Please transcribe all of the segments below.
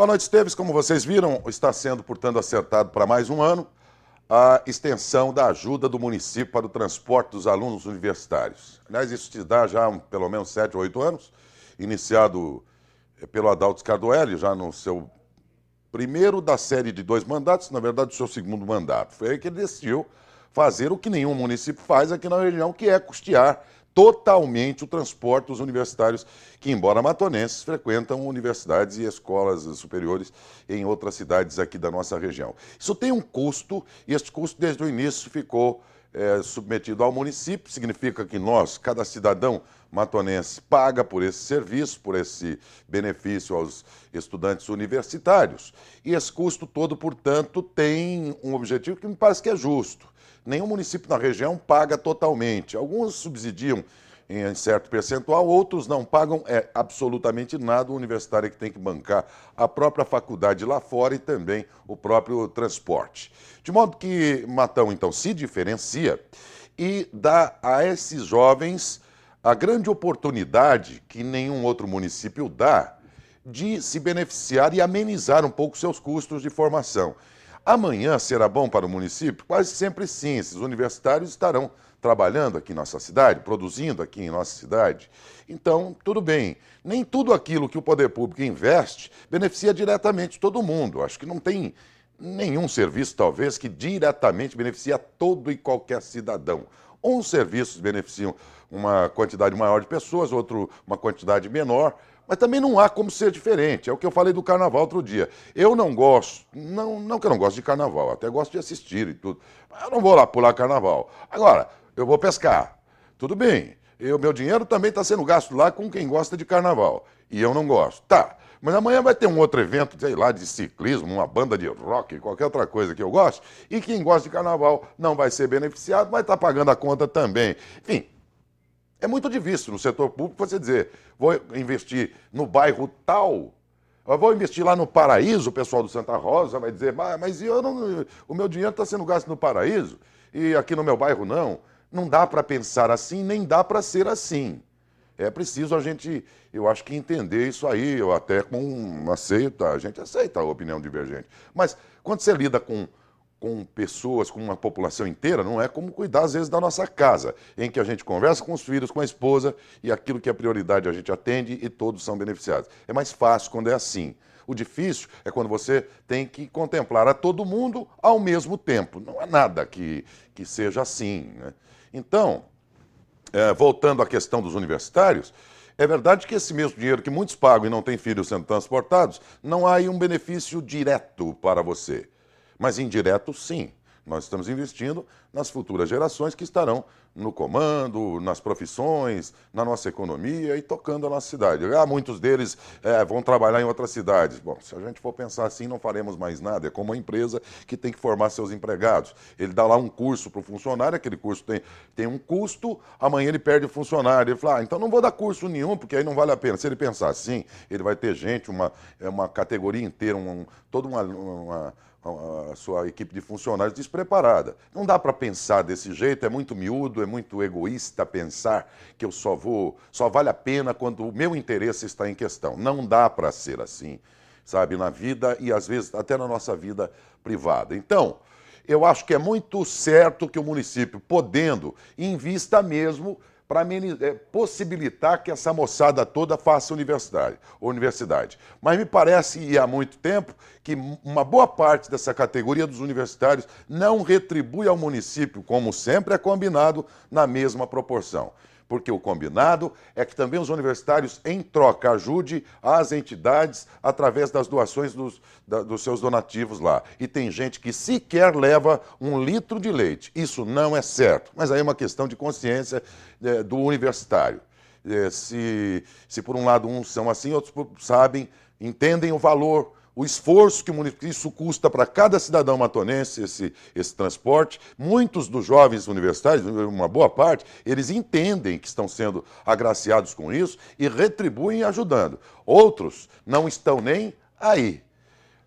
Boa noite, Esteves. Como vocês viram, está sendo, portanto, acertado para mais um ano a extensão da ajuda do município para o transporte dos alunos universitários. Aliás, isso te dá já pelo menos sete ou oito anos, iniciado eh, pelo Adalto Scarduelli, já no seu primeiro da série de dois mandatos, na verdade, o seu segundo mandato. Foi aí que ele decidiu fazer o que nenhum município faz aqui na região, que é custear totalmente o transporte dos universitários que, embora matonenses, frequentam universidades e escolas superiores em outras cidades aqui da nossa região. Isso tem um custo e esse custo desde o início ficou é, submetido ao município, significa que nós, cada cidadão matonense, paga por esse serviço, por esse benefício aos estudantes universitários. E esse custo todo, portanto, tem um objetivo que me parece que é justo. Nenhum município na região paga totalmente. Alguns subsidiam em certo percentual, outros não pagam é, absolutamente nada, o universitário é que tem que bancar a própria faculdade lá fora e também o próprio transporte. De modo que Matão, então, se diferencia e dá a esses jovens a grande oportunidade que nenhum outro município dá de se beneficiar e amenizar um pouco seus custos de formação. Amanhã será bom para o município? Quase sempre sim. Esses universitários estarão trabalhando aqui em nossa cidade, produzindo aqui em nossa cidade. Então, tudo bem. Nem tudo aquilo que o poder público investe beneficia diretamente todo mundo. Acho que não tem nenhum serviço, talvez, que diretamente beneficia todo e qualquer cidadão. Uns serviços beneficiam uma quantidade maior de pessoas, outro uma quantidade menor, mas também não há como ser diferente. É o que eu falei do carnaval outro dia. Eu não gosto, não, não que eu não gosto de carnaval, até gosto de assistir e tudo. Mas eu não vou lá pular carnaval. Agora, eu vou pescar. Tudo bem. Eu, meu dinheiro também está sendo gasto lá com quem gosta de carnaval. E eu não gosto. Tá. Mas amanhã vai ter um outro evento, sei lá, de ciclismo, uma banda de rock, qualquer outra coisa que eu goste. E quem gosta de carnaval não vai ser beneficiado, vai estar tá pagando a conta também. Enfim, é muito difícil no setor público você dizer, vou investir no bairro tal, vou investir lá no Paraíso, o pessoal do Santa Rosa vai dizer, mas, mas eu não, o meu dinheiro está sendo gasto no Paraíso e aqui no meu bairro não. Não dá para pensar assim, nem dá para ser assim. É preciso a gente, eu acho que entender isso aí, eu até com aceita, a gente aceita a opinião divergente. Mas quando você lida com com pessoas, com uma população inteira, não é como cuidar, às vezes, da nossa casa, em que a gente conversa com os filhos, com a esposa e aquilo que é prioridade a gente atende e todos são beneficiados. É mais fácil quando é assim. O difícil é quando você tem que contemplar a todo mundo ao mesmo tempo. Não há nada que, que seja assim. Né? Então, é, voltando à questão dos universitários, é verdade que esse mesmo dinheiro que muitos pagam e não têm filhos sendo transportados, não há aí um benefício direto para você. Mas indireto, sim. Nós estamos investindo nas futuras gerações que estarão no comando, nas profissões, na nossa economia e tocando a nossa cidade. Ah, muitos deles é, vão trabalhar em outras cidades. Bom, se a gente for pensar assim, não faremos mais nada. É como uma empresa que tem que formar seus empregados. Ele dá lá um curso para o funcionário, aquele curso tem, tem um custo, amanhã ele perde o funcionário. Ele fala, ah, então não vou dar curso nenhum, porque aí não vale a pena. Se ele pensar assim, ele vai ter gente, uma, é uma categoria inteira, um, toda uma, uma a, sua equipe de funcionários despreparada. Não dá para pensar desse jeito, é muito miúdo, é muito egoísta pensar que eu só vou, só vale a pena quando o meu interesse está em questão. Não dá para ser assim, sabe, na vida e às vezes até na nossa vida privada. Então, eu acho que é muito certo que o município, podendo, invista mesmo para é, possibilitar que essa moçada toda faça universidade, universidade. Mas me parece, e há muito tempo, que uma boa parte dessa categoria dos universitários não retribui ao município, como sempre é combinado, na mesma proporção porque o combinado é que também os universitários, em troca, ajude as entidades através das doações dos, da, dos seus donativos lá. E tem gente que sequer leva um litro de leite. Isso não é certo, mas aí é uma questão de consciência é, do universitário. É, se, se por um lado uns são assim, outros sabem, entendem o valor o esforço que isso custa para cada cidadão matonense, esse, esse transporte. Muitos dos jovens universitários, uma boa parte, eles entendem que estão sendo agraciados com isso e retribuem ajudando. Outros não estão nem aí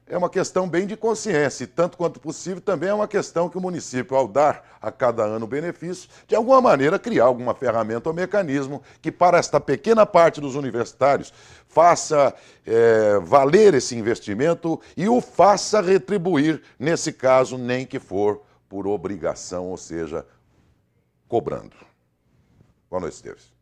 é uma questão bem de consciência e, tanto quanto possível, também é uma questão que o município, ao dar a cada ano benefício, de alguma maneira criar alguma ferramenta ou mecanismo que, para esta pequena parte dos universitários, faça é, valer esse investimento e o faça retribuir, nesse caso, nem que for por obrigação, ou seja, cobrando. Boa noite, Esteves.